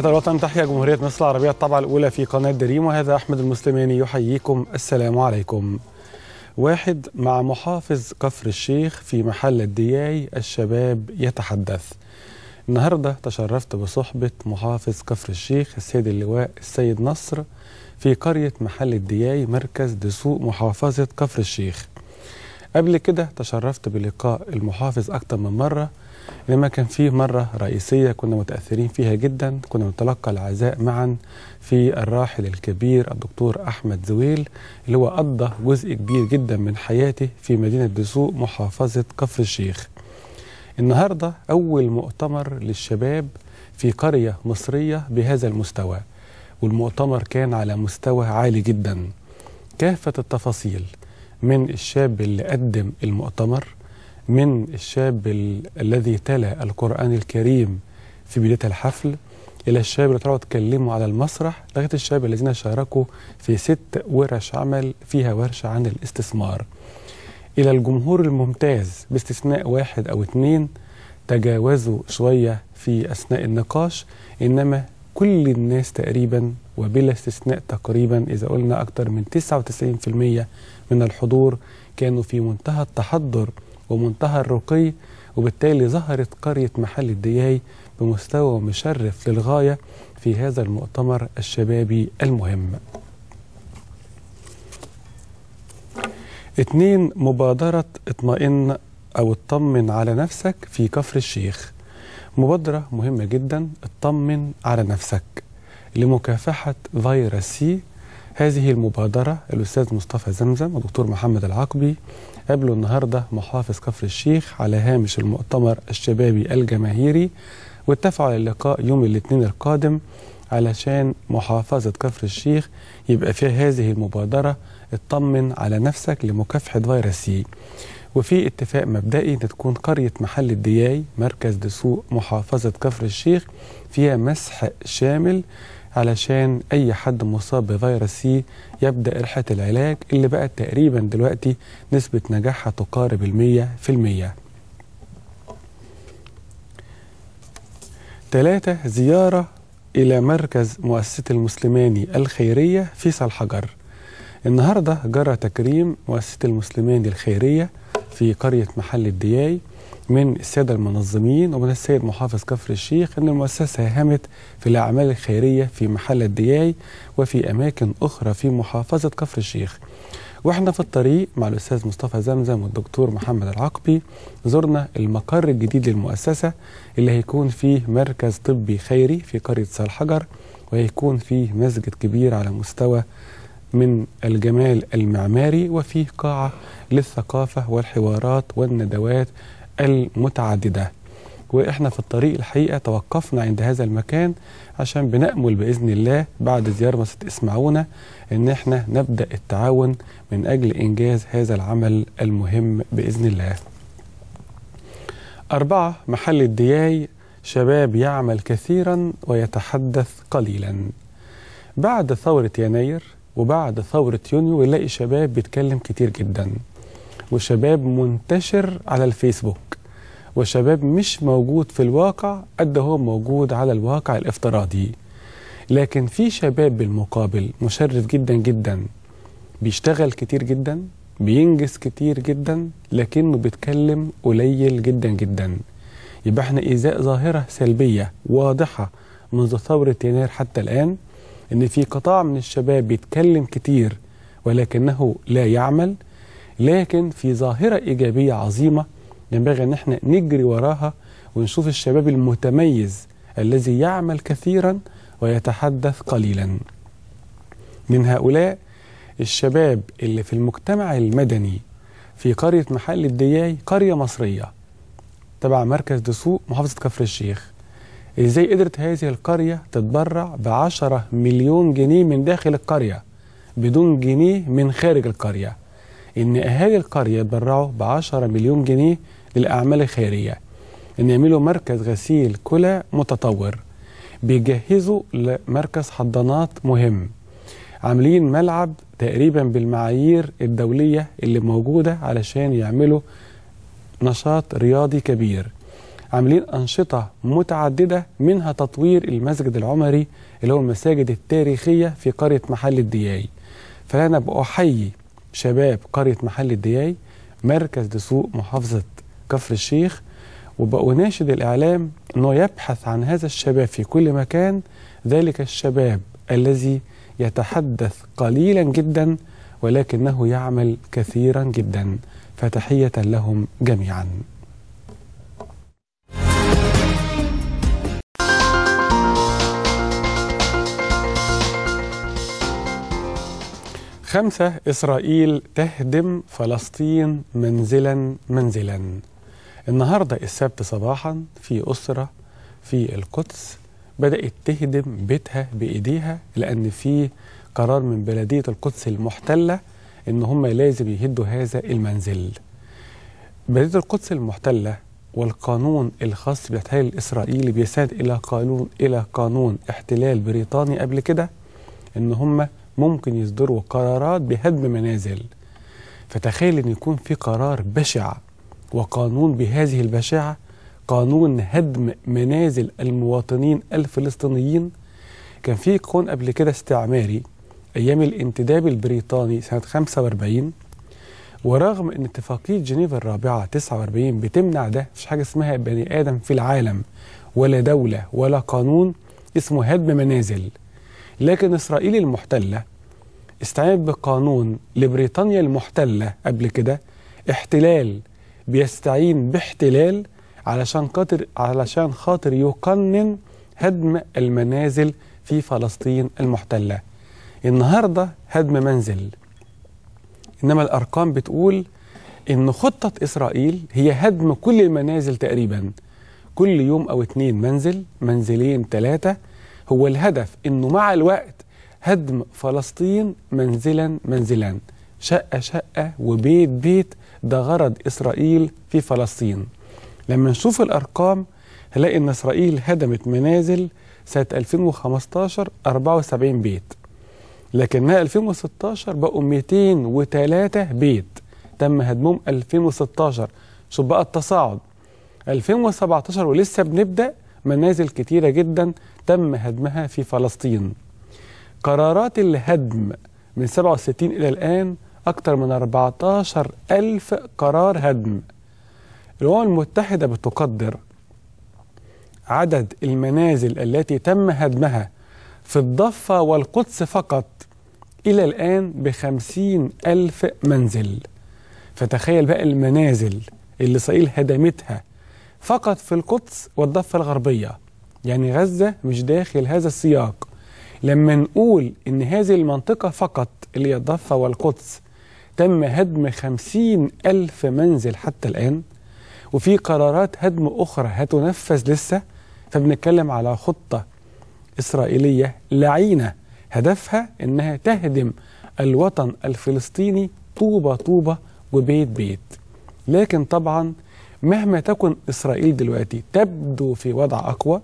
تحية الوطن تحية جمهورية مصر العربية الطبعة الأولى في قناة دريم وهذا أحمد المسلماني يحييكم السلام عليكم واحد مع محافظ كفر الشيخ في محل الدياي الشباب يتحدث النهاردة تشرفت بصحبة محافظ كفر الشيخ السيد اللواء السيد نصر في قرية محل الدياي مركز دسوق محافظة كفر الشيخ قبل كده تشرفت بلقاء المحافظ أكثر من مرة انما كان في مره رئيسيه كنا متاثرين فيها جدا كنا نتلقى العزاء معا في الراحل الكبير الدكتور احمد زويل اللي هو قضى جزء كبير جدا من حياته في مدينه دسوق محافظه كفر الشيخ النهارده اول مؤتمر للشباب في قريه مصريه بهذا المستوى والمؤتمر كان على مستوى عالي جدا كافه التفاصيل من الشاب اللي قدم المؤتمر من الشاب الذي تلا القرآن الكريم في بداية الحفل إلى الشاب اللي طلعوا اتكلموا على المسرح لغاية الشاب الذين شاركوا في ست ورش عمل فيها ورشة عن الاستثمار إلى الجمهور الممتاز باستثناء واحد أو اثنين تجاوزوا شوية في أثناء النقاش إنما كل الناس تقريبا وبلا استثناء تقريبا إذا قلنا أكثر من 99% من الحضور كانوا في منتهى التحضر ومنتهى الرقي وبالتالي ظهرت قرية محل الدياي بمستوى مشرف للغاية في هذا المؤتمر الشبابي المهم اثنين مبادرة اطمئن أو اطمن على نفسك في كفر الشيخ مبادرة مهمة جدا اطمن على نفسك لمكافحة فيروس سي هذه المبادرة الأستاذ مصطفى زمزم ودكتور محمد العقبي قابله النهارده محافظ كفر الشيخ على هامش المؤتمر الشبابي الجماهيري واتفقوا على اللقاء يوم الاثنين القادم علشان محافظة كفر الشيخ يبقى فيها هذه المبادرة اطمن على نفسك لمكافحة فيروس سي وفي اتفاق مبدئي ان تكون قرية محل الدياي مركز دسوق محافظة كفر الشيخ فيها مسح شامل علشان اي حد مصاب بفيروس سي يبدا رحله العلاج اللي بقت تقريبا دلوقتي نسبه نجاحها تقارب ال 100% ثلاثة زيارة إلى مركز مؤسسة المسلماني الخيرية في صالحجر النهاردة جرى تكريم مؤسسة المسلماني الخيرية في قرية محل الدياي من الساده المنظمين ومن السيد محافظ كفر الشيخ ان المؤسسه هامت في الاعمال الخيريه في محل الدياي وفي اماكن اخرى في محافظه كفر الشيخ. واحنا في الطريق مع الاستاذ مصطفى زمزم والدكتور محمد العقبي زرنا المقر الجديد للمؤسسه اللي هيكون فيه مركز طبي خيري في قريه سالحجر وهيكون فيه مسجد كبير على مستوى من الجمال المعماري وفيه قاعة للثقافة والحوارات والندوات المتعددة وإحنا في الطريق الحقيقة توقفنا عند هذا المكان عشان بنأمل بإذن الله بعد زيارة ما ستسمعونا إن إحنا نبدأ التعاون من أجل إنجاز هذا العمل المهم بإذن الله أربعة محل الدياي شباب يعمل كثيرا ويتحدث قليلا بعد ثورة يناير وبعد ثورة يونيو نلاقي شباب بيتكلم كتير جدا وشباب منتشر على الفيسبوك وشباب مش موجود في الواقع قد هو موجود على الواقع الافتراضي لكن في شباب بالمقابل مشرف جدا جدا بيشتغل كتير جدا بينجز كتير جدا لكنه بيتكلم قليل جدا جدا يبقى احنا إزاء ظاهرة سلبية واضحة منذ ثورة يناير حتى الآن إن في قطاع من الشباب بيتكلم كتير ولكنه لا يعمل لكن في ظاهرة إيجابية عظيمة ينبغي أن احنا نجري وراها ونشوف الشباب المتميز الذي يعمل كثيرا ويتحدث قليلا من هؤلاء الشباب اللي في المجتمع المدني في قرية محل الدياي قرية مصرية تبع مركز دسوق محافظة كفر الشيخ ازاي قدرت هذه القرية تتبرع بعشرة مليون جنيه من داخل القرية بدون جنيه من خارج القرية ان اهالي القرية يتبرعوا بعشرة مليون جنيه للأعمال الخيرية إن يعملوا مركز غسيل كلى متطور بيجهزوا لمركز حضانات مهم عاملين ملعب تقريبا بالمعايير الدولية اللي موجودة علشان يعملوا نشاط رياضي كبير عاملين أنشطة متعددة منها تطوير المسجد العمري اللي هو المساجد التاريخية في قرية محل الدياي فأنا بأحيي شباب قرية محل الدياي مركز دسوق محافظة كفر الشيخ وناشد ناشد الإعلام أنه يبحث عن هذا الشباب في كل مكان ذلك الشباب الذي يتحدث قليلا جدا ولكنه يعمل كثيرا جدا فتحية لهم جميعا خمسة إسرائيل تهدم فلسطين منزلا منزلا النهارده السبت صباحا في اسره في القدس بدات تهدم بيتها بايديها لان في قرار من بلديه القدس المحتله ان هم لازم يهدوا هذا المنزل. بلديه القدس المحتله والقانون الخاص بالاحتلال الاسرائيلي بيساد الى قانون الى قانون احتلال بريطاني قبل كده ان هم ممكن يصدروا قرارات بهدم منازل. فتخيل ان يكون في قرار بشع وقانون بهذه البشاعة قانون هدم منازل المواطنين الفلسطينيين كان في قانون قبل كده استعماري أيام الانتداب البريطاني سنة 45 ورغم أن اتفاقية جنيف الرابعة 49 بتمنع ده مفيش حاجة اسمها بني آدم في العالم ولا دولة ولا قانون اسمه هدم منازل لكن إسرائيل المحتلة استعانت بقانون لبريطانيا المحتلة قبل كده احتلال بيستعين باحتلال علشان خاطر علشان خاطر يقنن هدم المنازل في فلسطين المحتله. النهارده هدم منزل. انما الارقام بتقول ان خطه اسرائيل هي هدم كل المنازل تقريبا. كل يوم او اتنين منزل، منزلين، ثلاثه. هو الهدف انه مع الوقت هدم فلسطين منزلا منزلا شقه شقه وبيت بيت ده غرض إسرائيل في فلسطين لما نشوف الأرقام هنلاقي إن إسرائيل هدمت منازل سنة 2015 74 بيت لكنها 2016 بقوا 203 بيت تم هدمهم 2016 شوف بقى التصاعد 2017 ولسه بنبدأ منازل كتيرة جدا تم هدمها في فلسطين قرارات الهدم من 67 إلى الآن أكثر من 14 ألف قرار هدم الأمم المتحدة بتقدر عدد المنازل التي تم هدمها في الضفة والقدس فقط إلى الآن بخمسين ألف منزل فتخيل بقى المنازل اللي إسرائيل هدمتها فقط في القدس والضفة الغربية يعني غزة مش داخل هذا السياق لما نقول إن هذه المنطقة فقط اللي هي الضفة والقدس تم هدم خمسين ألف منزل حتى الآن وفي قرارات هدم أخرى هتنفذ لسه فبنتكلم على خطة إسرائيلية لعينة هدفها إنها تهدم الوطن الفلسطيني طوبة طوبة وبيت بيت لكن طبعا مهما تكن إسرائيل دلوقتي تبدو في وضع أقوى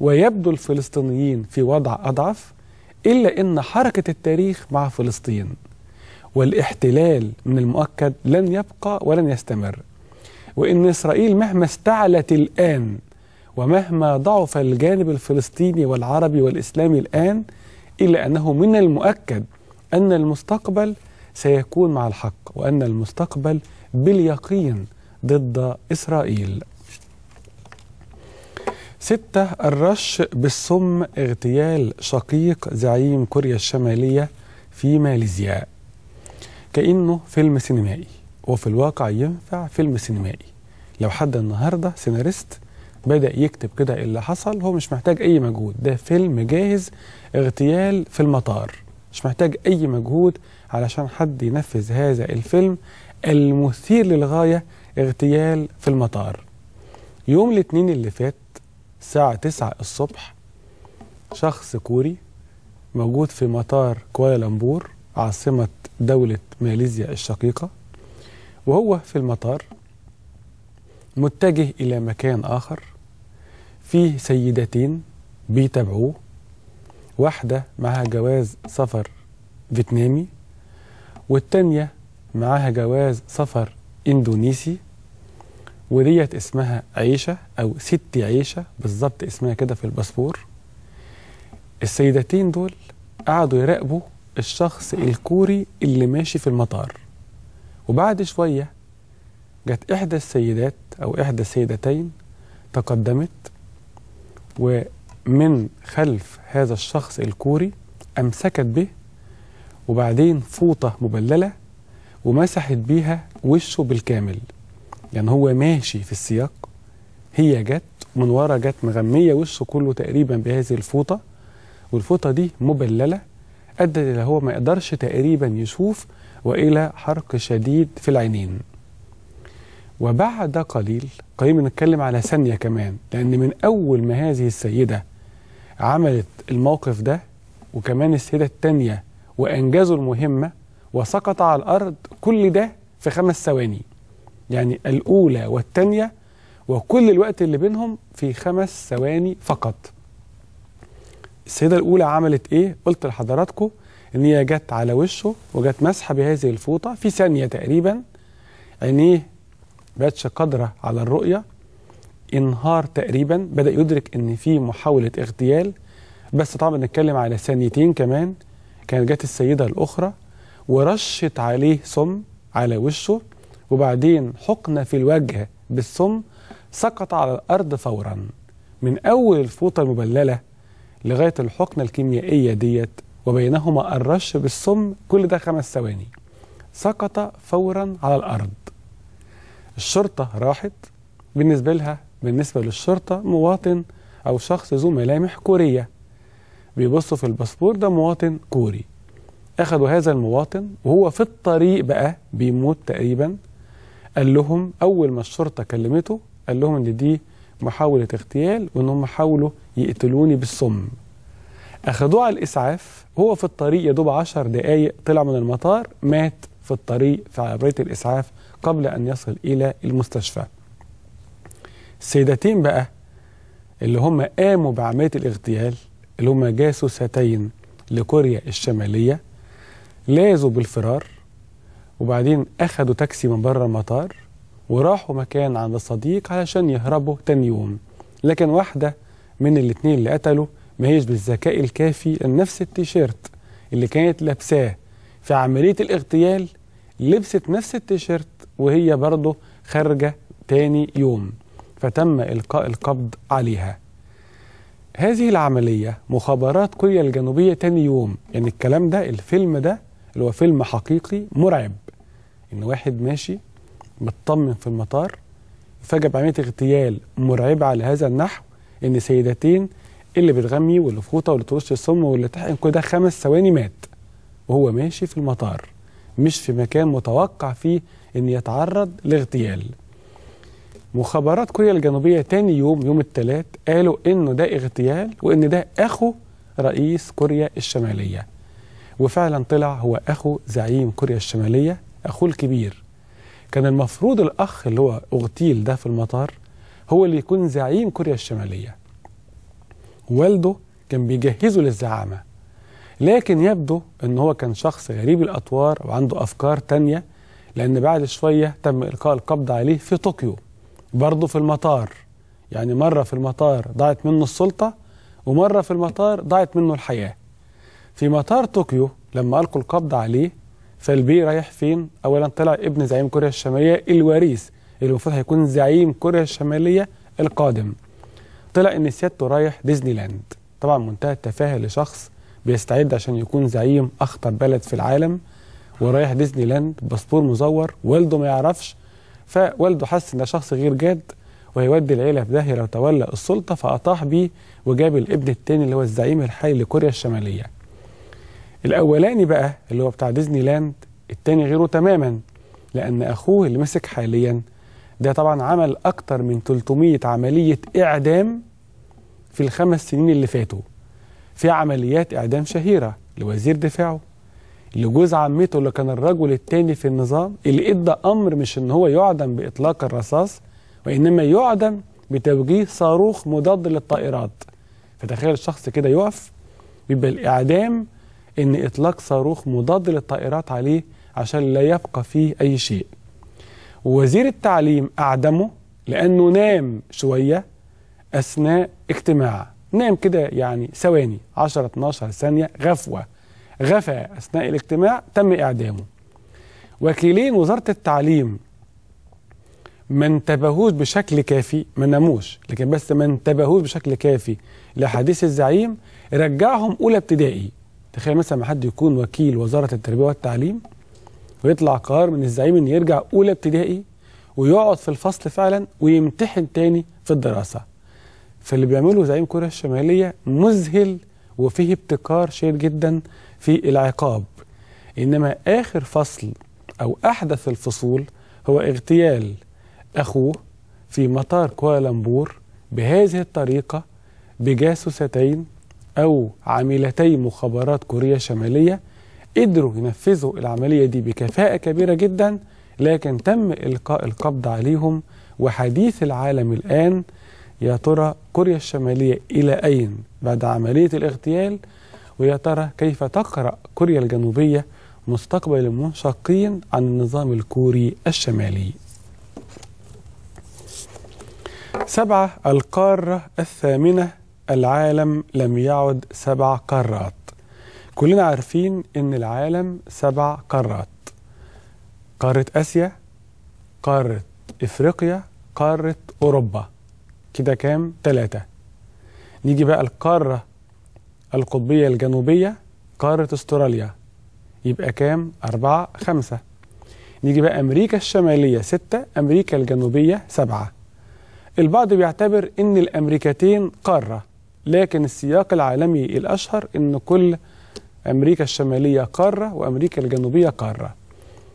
ويبدو الفلسطينيين في وضع أضعف إلا إن حركة التاريخ مع فلسطين والاحتلال من المؤكد لن يبقى ولن يستمر وإن إسرائيل مهما استعلت الآن ومهما ضعف الجانب الفلسطيني والعربي والإسلامي الآن إلا أنه من المؤكد أن المستقبل سيكون مع الحق وأن المستقبل باليقين ضد إسرائيل ستة الرش بالسم اغتيال شقيق زعيم كوريا الشمالية في ماليزيا كانه فيلم سينمائي وفي الواقع ينفع فيلم سينمائي لو حد النهارده سيناريست بدا يكتب كده إيه اللي حصل هو مش محتاج اي مجهود ده فيلم جاهز اغتيال في المطار مش محتاج اي مجهود علشان حد ينفذ هذا الفيلم المثير للغايه اغتيال في المطار يوم الاثنين اللي فات الساعه 9 الصبح شخص كوري موجود في مطار كوالالمبور عاصمة دولة ماليزيا الشقيقة وهو في المطار متجه إلى مكان آخر فيه سيدتين بيتابعوه واحدة معها جواز سفر فيتنامي والتانية معاها جواز سفر اندونيسي وديت اسمها عيشة أو ستي عيشة بالظبط اسمها كده في الباسبور السيدتين دول قعدوا يراقبوا الشخص الكوري اللي ماشي في المطار وبعد شوية جت إحدى السيدات أو إحدى السيدتين تقدمت ومن خلف هذا الشخص الكوري أمسكت به وبعدين فوطة مبللة ومسحت بيها وشه بالكامل يعني هو ماشي في السياق هي جت من ورا جت مغمية وشه كله تقريبا بهذه الفوطة والفوطة دي مبللة ادى الى هو ما يقدرش تقريبا يشوف والى حرق شديد في العينين وبعد قليل قريب نتكلم على ثانية كمان لأن من أول ما هذه السيدة عملت الموقف ده وكمان السيدة التانية وأنجزوا المهمة وسقط على الأرض كل ده في خمس ثواني يعني الأولى والتانية وكل الوقت اللي بينهم في خمس ثواني فقط السيده الاولى عملت ايه قلت لحضراتكم ان هي جت على وشه وجت مسحه بهذه الفوطه في ثانيه تقريبا عينيه بقتش قادره على الرؤيه انهار تقريبا بدا يدرك ان في محاوله اغتيال بس طبعا بنتكلم على ثانيتين كمان كانت جت السيده الاخرى ورشت عليه سم على وشه وبعدين حقنه في الوجه بالسم سقط على الارض فورا من اول الفوطه المبلله لغايه الحقنه الكيميائيه ديت وبينهما الرش بالسم كل ده خمس ثواني سقط فورا على الارض الشرطه راحت بالنسبه لها بالنسبه للشرطه مواطن او شخص ذو ملامح كوريه بيبصوا في الباسبور ده مواطن كوري اخذوا هذا المواطن وهو في الطريق بقى بيموت تقريبا قال لهم اول ما الشرطه كلمته قال لهم ان دي محاوله اغتيال وان هم حاولوا يقتلوني بالسم أخذوه على الإسعاف هو في الطريق يا دوب 10 دقايق طلع من المطار مات في الطريق في عربية الإسعاف قبل أن يصل إلى المستشفى السيدتين بقى اللي هم قاموا بعملية الاغتيال اللي هم جاسوستين لكوريا الشمالية لاذوا بالفرار وبعدين أخدوا تاكسي من بره المطار وراحوا مكان عند الصديق علشان يهربوا تاني يوم لكن واحدة من الاثنين اللي قتلوا ما هيش بالذكاء الكافي ان نفس التيشيرت اللي كانت لابساه في عملية الاغتيال لبست نفس التيشيرت وهي برضه خارجة تاني يوم فتم إلقاء القبض عليها هذه العملية مخابرات كوريا الجنوبية تاني يوم يعني الكلام ده الفيلم ده اللي هو فيلم حقيقي مرعب إن واحد ماشي مطمن في المطار فجأة بعملية اغتيال مرعبة على هذا النحو ان سيدتين اللي بتغمي واللي فوطه واللي ترش السم واللي تحقن كل ده خمس ثواني مات وهو ماشي في المطار مش في مكان متوقع فيه ان يتعرض لاغتيال مخابرات كوريا الجنوبيه تاني يوم يوم الثلاث قالوا انه ده اغتيال وان ده اخو رئيس كوريا الشماليه وفعلا طلع هو اخو زعيم كوريا الشماليه اخوه الكبير كان المفروض الاخ اللي هو اغتيل ده في المطار هو اللي يكون زعيم كوريا الشمالية والده كان بيجهزه للزعامة لكن يبدو ان هو كان شخص غريب الأطوار وعنده أفكار تانية لأن بعد شوية تم إلقاء القبض عليه في طوكيو برضه في المطار يعني مرة في المطار ضاعت منه السلطة ومرة في المطار ضاعت منه الحياة في مطار طوكيو لما ألقوا القبض عليه فالبي رايح فين؟ أولا طلع ابن زعيم كوريا الشمالية الوريث اللي المفروض هيكون زعيم كوريا الشماليه القادم طلع ان سيادته رايح ديزني لاند طبعا منتهى التفاهه لشخص بيستعد عشان يكون زعيم اخطر بلد في العالم ورايح ديزني لاند باسبور مزور والده ما يعرفش فوالده حس ان ده شخص غير جاد وهيودي العيله في داهيه لو تولى السلطه فاطاح بيه وجاب الابن الثاني اللي هو الزعيم الحالي لكوريا الشماليه. الاولاني بقى اللي هو بتاع ديزني لاند الثاني غيره تماما لان اخوه اللي ماسك حاليا ده طبعا عمل أكتر من 300 عملية إعدام في الخمس سنين اللي فاتوا في عمليات إعدام شهيرة لوزير دفاعه لجوز عمته اللي كان الرجل التاني في النظام اللي ادى امر مش ان هو يعدم باطلاق الرصاص وانما يعدم بتوجيه صاروخ مضاد للطائرات فتخيل الشخص كده يقف بيبقى الاعدام ان اطلاق صاروخ مضاد للطائرات عليه عشان لا يبقى فيه اي شيء ووزير التعليم أعدمه لأنه نام شوية أثناء اجتماع نام كده يعني ثواني 10 12 ثانية غفوة غفى أثناء الاجتماع تم إعدامه وكيلين وزارة التعليم ما انتبهوش بشكل كافي ما ناموش لكن بس ما انتبهوش بشكل كافي لحديث الزعيم رجعهم اولى ابتدائي تخيل مثلا ما حد يكون وكيل وزاره التربيه والتعليم ويطلع قرار من الزعيم ان يرجع اولى ابتدائي ويقعد في الفصل فعلا ويمتحن تاني في الدراسه فاللي بيعمله زعيم كوريا الشماليه مذهل وفيه ابتكار شديد جدا في العقاب انما اخر فصل او احدث الفصول هو اغتيال اخوه في مطار كوالالمبور بهذه الطريقه بجاسوستين او عاملتي مخابرات كوريا الشماليه قدروا ينفذوا العملية دي بكفاءة كبيرة جدا لكن تم إلقاء القبض عليهم وحديث العالم الآن يا ترى كوريا الشمالية إلى أين بعد عملية الاغتيال ويا ترى كيف تقرأ كوريا الجنوبية مستقبل المنشقين عن النظام الكوري الشمالي سبعة القارة الثامنة العالم لم يعد سبع قارات كلنا عارفين ان العالم سبع قارات قارة اسيا قارة افريقيا قارة اوروبا كده كام ثلاثة نيجي بقى القارة القطبية الجنوبية قارة استراليا يبقى كام أربعة خمسة نيجي بقى أمريكا الشمالية ستة أمريكا الجنوبية سبعة البعض بيعتبر إن الأمريكتين قارة لكن السياق العالمي الأشهر إن كل أمريكا الشمالية قارة وأمريكا الجنوبية قارة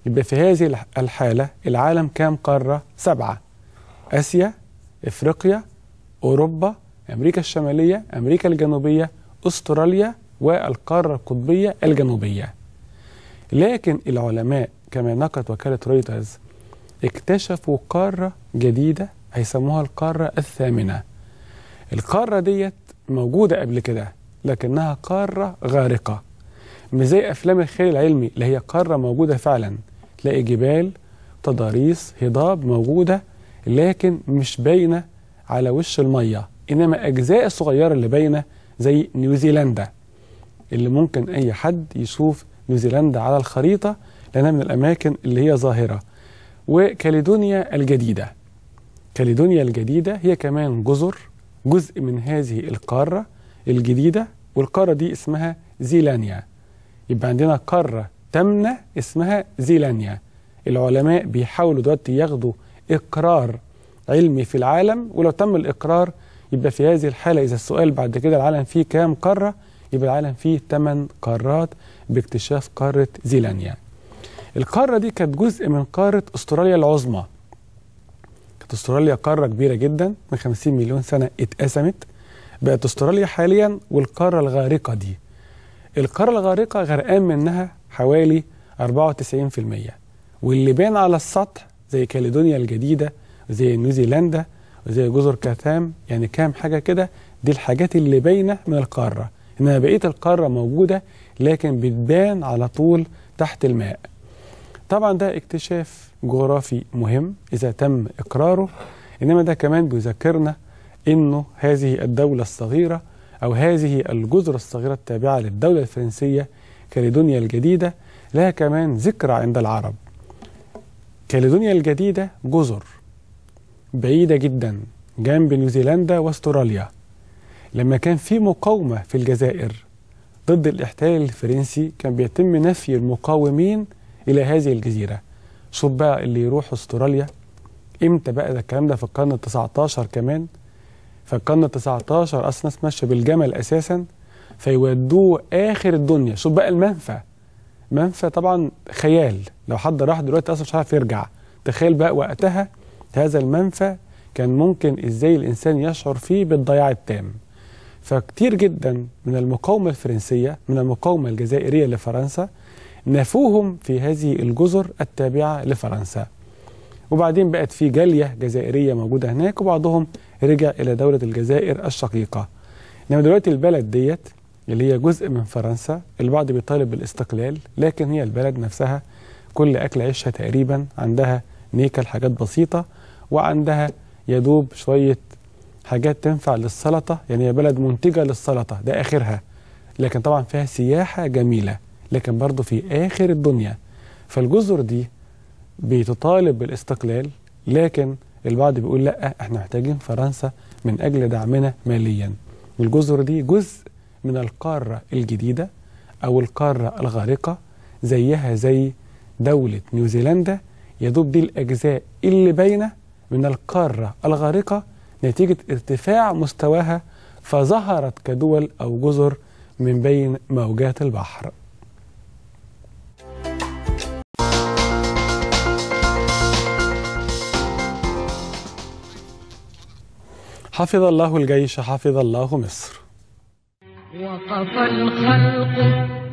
يبقى في هذه الحالة العالم كام قارة؟ سبعة آسيا إفريقيا أوروبا أمريكا الشمالية أمريكا الجنوبية أستراليا والقارة القطبية الجنوبية لكن العلماء كما نقلت وكالة رويترز اكتشفوا قارة جديدة هيسموها القارة الثامنة القارة ديت موجودة قبل كده لكنها قارة غارقة مش زي افلام الخيال العلمي اللي هي قاره موجوده فعلا تلاقي جبال تضاريس هضاب موجوده لكن مش باينه على وش الميه انما اجزاء الصغيره اللي باينه زي نيوزيلندا اللي ممكن اي حد يشوف نيوزيلندا على الخريطه لانها من الاماكن اللي هي ظاهره وكاليدونيا الجديده كاليدونيا الجديده هي كمان جزر جزء من هذه القاره الجديده والقاره دي اسمها زيلانيا يبقى عندنا قارة تامنة اسمها زيلانيا العلماء بيحاولوا دلوقتي ياخدوا إقرار علمي في العالم ولو تم الإقرار يبقى في هذه الحالة إذا السؤال بعد كده العالم فيه كام قارة يبقى العالم فيه 8 قارات باكتشاف قارة زيلانيا القارة دي كانت جزء من قارة أستراليا العظمى كانت أستراليا قارة كبيرة جدا من 50 مليون سنة اتقسمت بقت أستراليا حاليا والقارة الغارقة دي القارة الغارقة غرقان منها حوالي 94% واللي بان على السطح زي كاليدونيا الجديدة وزي نيوزيلندا وزي جزر كاثام يعني كام حاجة كده دي الحاجات اللي باينة من القارة إنما بقية القارة موجودة لكن بتبان على طول تحت الماء طبعا ده اكتشاف جغرافي مهم إذا تم إقراره إنما ده كمان بيذكرنا إنه هذه الدولة الصغيرة أو هذه الجزر الصغيرة التابعة للدولة الفرنسية كاليدونيا الجديدة لها كمان ذكرى عند العرب كاليدونيا الجديدة جزر بعيدة جدا جنب نيوزيلندا واستراليا لما كان في مقاومة في الجزائر ضد الاحتلال الفرنسي كان بيتم نفي المقاومين إلى هذه الجزيرة شوف بقى اللي يروح استراليا امتى بقى ده الكلام ده في القرن ال 19 كمان فالقرن ال 19 اصل الناس ماشيه بالجمل اساسا فيودوه اخر الدنيا شوف بقى المنفى منفى طبعا خيال لو حد راح دلوقتي اصلا مش هيعرف يرجع تخيل بقى وقتها هذا المنفى كان ممكن ازاي الانسان يشعر فيه بالضياع التام فكتير جدا من المقاومه الفرنسيه من المقاومه الجزائريه لفرنسا نفوهم في هذه الجزر التابعه لفرنسا وبعدين بقت في جالية جزائرية موجودة هناك وبعضهم رجع إلى دولة الجزائر الشقيقة إنما دلوقتي البلد ديت اللي هي جزء من فرنسا البعض بيطالب بالاستقلال لكن هي البلد نفسها كل أكل عيشها تقريبا عندها نيكل حاجات بسيطة وعندها يدوب شوية حاجات تنفع للسلطة يعني هي بلد منتجة للسلطة ده آخرها لكن طبعا فيها سياحة جميلة لكن برضه في آخر الدنيا فالجزر دي بتطالب بالاستقلال لكن البعض بيقول لا احنا محتاجين فرنسا من اجل دعمنا ماليا والجزر دي جزء من القاره الجديده او القاره الغارقه زيها زي دوله نيوزيلندا يا دوب دي الاجزاء اللي باينه من القاره الغارقه نتيجه ارتفاع مستواها فظهرت كدول او جزر من بين موجات البحر حفظ الله الجيش حفظ الله مصر وقف الخلق